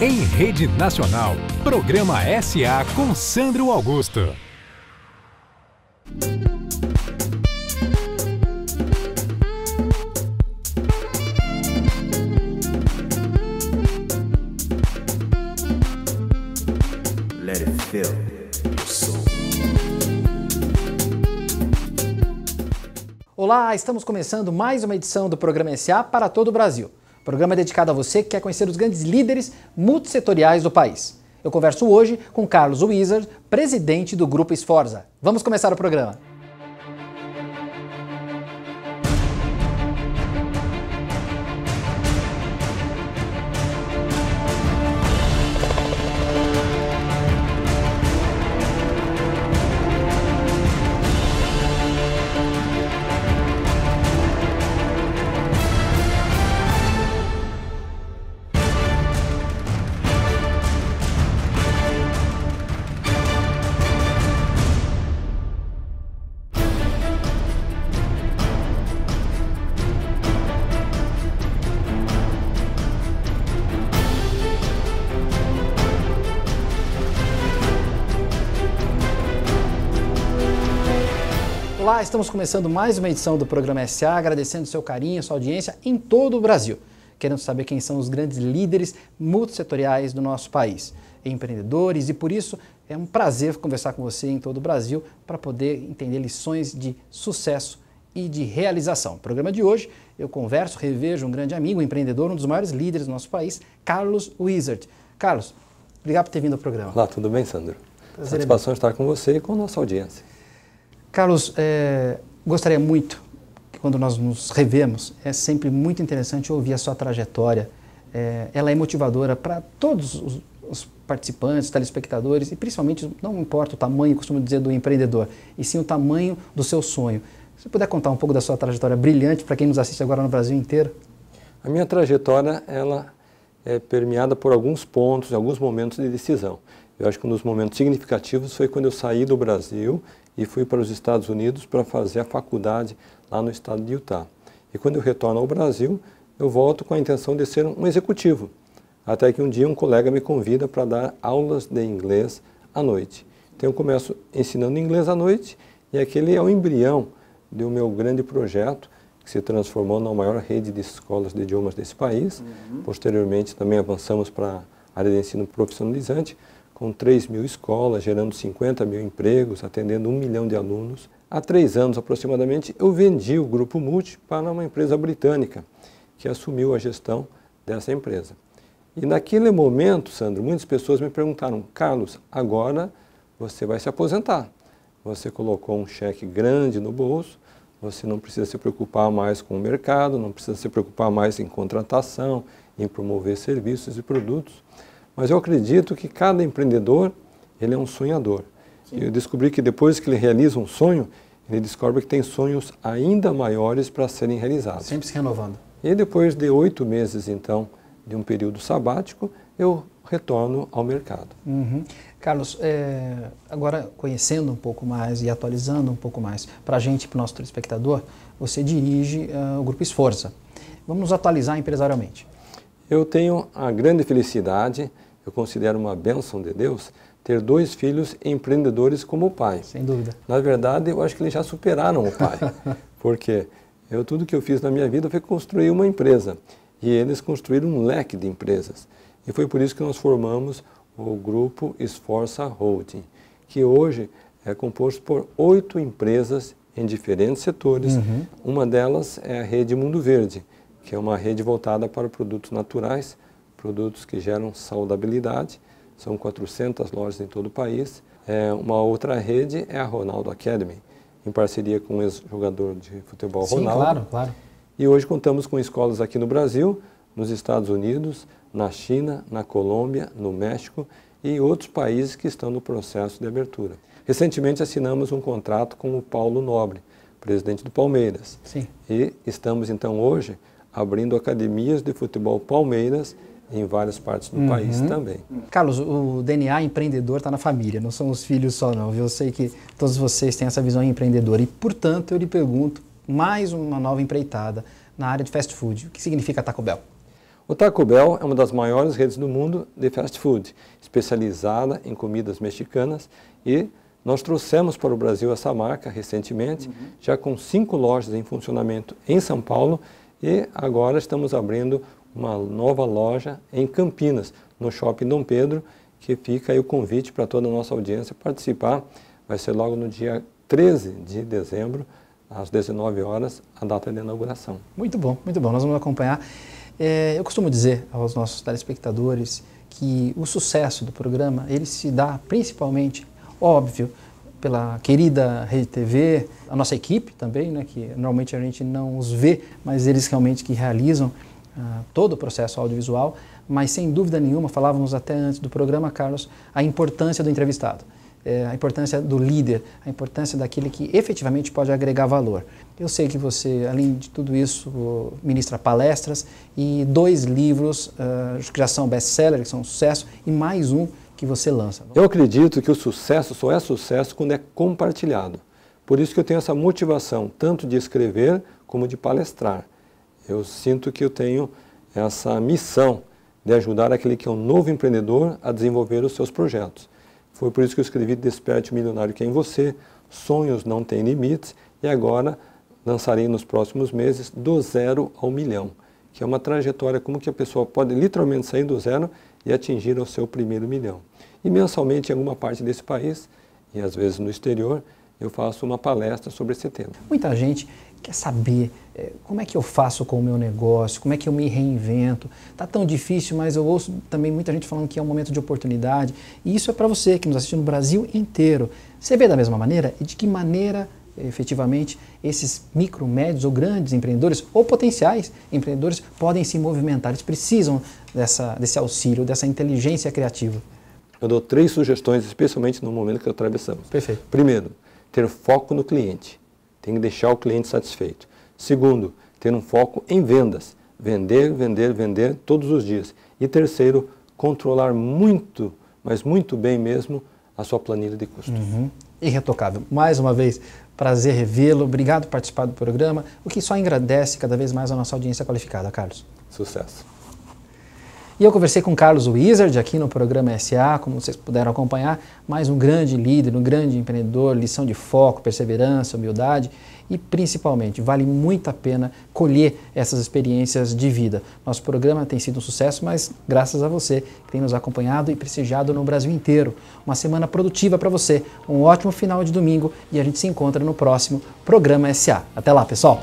em rede nacional. Programa SA com Sandro Augusto. Let it feel your soul. Olá, estamos começando mais uma edição do programa SA para todo o Brasil. Programa dedicado a você que quer conhecer os grandes líderes multissetoriais do país. Eu converso hoje com Carlos Wizard, presidente do Grupo Esforza. Vamos começar o programa. Olá, estamos começando mais uma edição do programa SA, agradecendo seu carinho, sua audiência em todo o Brasil. querendo saber quem são os grandes líderes multissetoriais do nosso país, empreendedores, e por isso é um prazer conversar com você em todo o Brasil para poder entender lições de sucesso e de realização. No programa de hoje, eu converso, revejo um grande amigo, um empreendedor, um dos maiores líderes do nosso país, Carlos Wizard. Carlos, obrigado por ter vindo ao programa. Olá, tudo bem, Sandro? Prazer é Satisfação é estar com você e com a nossa audiência. Carlos, é, gostaria muito que quando nós nos revemos, é sempre muito interessante ouvir a sua trajetória. É, ela é motivadora para todos os, os participantes, telespectadores e principalmente, não importa o tamanho, costumo dizer, do empreendedor, e sim o tamanho do seu sonho. Se puder contar um pouco da sua trajetória brilhante para quem nos assiste agora no Brasil inteiro. A minha trajetória, ela é permeada por alguns pontos, alguns momentos de decisão. Eu acho que um dos momentos significativos foi quando eu saí do Brasil e fui para os Estados Unidos para fazer a faculdade lá no estado de Utah. E quando eu retorno ao Brasil, eu volto com a intenção de ser um executivo. Até que um dia um colega me convida para dar aulas de inglês à noite. Então eu começo ensinando inglês à noite e aquele é o embrião do meu grande projeto que se transformou na maior rede de escolas de idiomas desse país. Uhum. Posteriormente também avançamos para a área de ensino profissionalizante com 3 mil escolas, gerando 50 mil empregos, atendendo um milhão de alunos. Há três anos aproximadamente, eu vendi o Grupo Multi para uma empresa britânica que assumiu a gestão dessa empresa. E naquele momento, Sandro, muitas pessoas me perguntaram: Carlos, agora você vai se aposentar. Você colocou um cheque grande no bolso, você não precisa se preocupar mais com o mercado, não precisa se preocupar mais em contratação, em promover serviços e produtos. Mas eu acredito que cada empreendedor, ele é um sonhador. Eu descobri que depois que ele realiza um sonho, ele descobre que tem sonhos ainda maiores para serem realizados. Sempre se renovando. E depois de oito meses, então, de um período sabático, eu retorno ao mercado. Uhum. Carlos, é, agora conhecendo um pouco mais e atualizando um pouco mais para a gente, para o nosso telespectador, você dirige uh, o Grupo Esforça. Vamos nos atualizar empresarialmente. Eu tenho a grande felicidade, eu considero uma bênção de Deus, ter dois filhos empreendedores como o pai. Sem dúvida. Na verdade, eu acho que eles já superaram o pai, porque eu tudo que eu fiz na minha vida foi construir uma empresa e eles construíram um leque de empresas. E foi por isso que nós formamos o grupo Esforça Holding, que hoje é composto por oito empresas em diferentes setores. Uhum. Uma delas é a Rede Mundo Verde, que é uma rede voltada para produtos naturais, produtos que geram saudabilidade. São 400 lojas em todo o país. É, uma outra rede é a Ronaldo Academy, em parceria com o ex-jogador de futebol Sim, Ronaldo. claro, claro. E hoje contamos com escolas aqui no Brasil, nos Estados Unidos, na China, na Colômbia, no México e outros países que estão no processo de abertura. Recentemente assinamos um contrato com o Paulo Nobre, presidente do Palmeiras. Sim. E estamos então hoje abrindo academias de futebol Palmeiras em várias partes do uhum. país também. Carlos, o DNA empreendedor está na família, não são os filhos só não. Eu sei que todos vocês têm essa visão empreendedora e, portanto, eu lhe pergunto mais uma nova empreitada na área de fast food. O que significa Taco Bell? O Taco Bell é uma das maiores redes do mundo de fast food, especializada em comidas mexicanas e nós trouxemos para o Brasil essa marca recentemente, uhum. já com cinco lojas em funcionamento em São Paulo e agora estamos abrindo uma nova loja em Campinas, no Shopping Dom Pedro, que fica aí o convite para toda a nossa audiência participar. Vai ser logo no dia 13 de dezembro, às 19 horas, a data de inauguração. Muito bom, muito bom. Nós vamos acompanhar. É, eu costumo dizer aos nossos telespectadores que o sucesso do programa ele se dá principalmente, óbvio, pela querida Rede TV, a nossa equipe também, né, que normalmente a gente não os vê, mas eles realmente que realizam uh, todo o processo audiovisual. Mas sem dúvida nenhuma, falávamos até antes do programa, Carlos, a importância do entrevistado. É, a importância do líder, a importância daquele que efetivamente pode agregar valor. Eu sei que você, além de tudo isso, ministra palestras e dois livros uh, que já são best-seller, que são um sucesso, e mais um que você lança. Eu acredito que o sucesso só é sucesso quando é compartilhado. Por isso que eu tenho essa motivação, tanto de escrever como de palestrar. Eu sinto que eu tenho essa missão de ajudar aquele que é um novo empreendedor a desenvolver os seus projetos. Foi por isso que eu escrevi Desperte o Milionário que é em Você, Sonhos Não Têm Limites e agora lançarei nos próximos meses Do Zero ao Milhão, que é uma trajetória como que a pessoa pode literalmente sair do zero e atingir o seu primeiro milhão. E mensalmente, em alguma parte desse país, e às vezes no exterior, eu faço uma palestra sobre esse tema. Muita gente quer saber é, como é que eu faço com o meu negócio, como é que eu me reinvento. Tá tão difícil, mas eu ouço também muita gente falando que é um momento de oportunidade. E isso é para você que nos assiste no Brasil inteiro. Você vê da mesma maneira e de que maneira efetivamente esses micro, médios ou grandes empreendedores ou potenciais empreendedores podem se movimentar, eles precisam dessa, desse auxílio, dessa inteligência criativa eu dou três sugestões, especialmente no momento que atravessamos. Perfeito. Primeiro, ter foco no cliente. Tem que deixar o cliente satisfeito. Segundo, ter um foco em vendas. Vender, vender, vender todos os dias. E terceiro, controlar muito, mas muito bem mesmo, a sua planilha de custos. Uhum. Irretocável. Mais uma vez, prazer revê-lo. Obrigado por participar do programa, o que só engrandece cada vez mais a nossa audiência qualificada, Carlos. Sucesso. E eu conversei com Carlos Wizard aqui no programa SA, como vocês puderam acompanhar, mais um grande líder, um grande empreendedor, lição de foco, perseverança, humildade e principalmente vale muito a pena colher essas experiências de vida. Nosso programa tem sido um sucesso, mas graças a você que tem nos acompanhado e prestigiado no Brasil inteiro. Uma semana produtiva para você, um ótimo final de domingo e a gente se encontra no próximo programa SA. Até lá, pessoal.